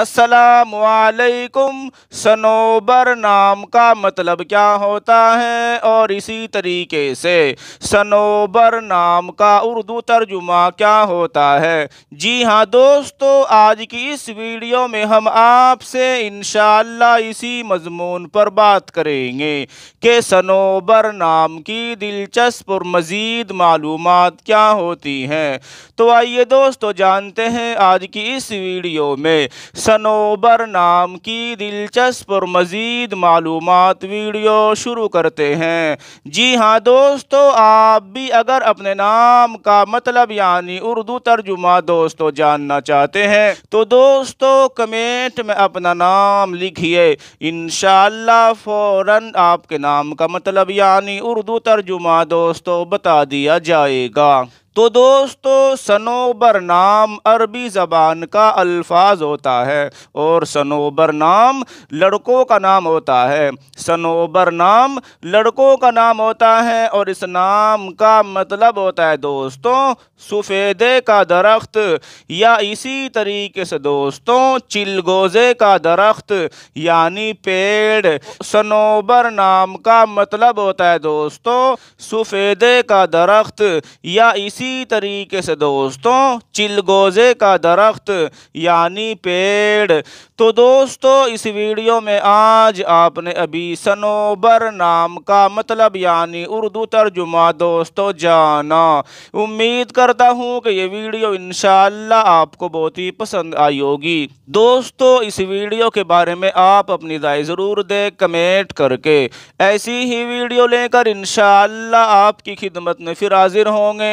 असलकुम सनोबर नाम का मतलब क्या होता है और इसी तरीके से सनोबर नाम का उर्दू तर्जुमा क्या होता है जी हाँ दोस्तों आज की इस वीडियो में हम आपसे इन इसी मजमून पर बात करेंगे कि सनोबर नाम की दिलचस्प और मज़ीद मालूम क्या होती हैं तो आइए दोस्तों जानते हैं आज की इस वीडियो में सनोबर नाम की दिलचस्प और मज़ीद मालूम वीडियो शुरू करते हैं जी हाँ दोस्तों आप भी अगर अपने नाम का मतलब यानी उर्दू तर्जुमा दोस्तों जानना चाहते हैं तो दोस्तों कमेंट में अपना नाम लिखिए इन फ़ौर आपके नाम का मतलब यानी उर्दू तर्जुमा दोस्तों बता दिया जाएगा तो दोस्तों सनोबर नाम अरबी ज़बान का अल्फाज होता है और सनोबर नाम लड़कों का नाम होता है सनोबर नाम लड़कों का नाम होता है और इस नाम का मतलब होता है दोस्तों सफ़ेदे का दरख्त या इसी तरीके से दोस्तों चिलगोज़े का दरख्त यानी पेड़ सनोबर नाम का मतलब होता है दोस्तों सफ़ेदे का दरख्त या इसी इसी तरीके से दोस्तों चिलगोजे का दरख्त यानी पेड़ तो दोस्तों इस वीडियो में आज आपने अभी सनोबर नाम का मतलब यानी उर्दू तर्जुमा दोस्तों जाना उम्मीद करता हूँ कि ये वीडियो इन आपको बहुत ही पसंद आई होगी दोस्तों इस वीडियो के बारे में आप अपनी राय ज़रूर दे कमेंट करके ऐसी ही वीडियो लेकर इन आपकी खिदमत में फिर हाजिर होंगे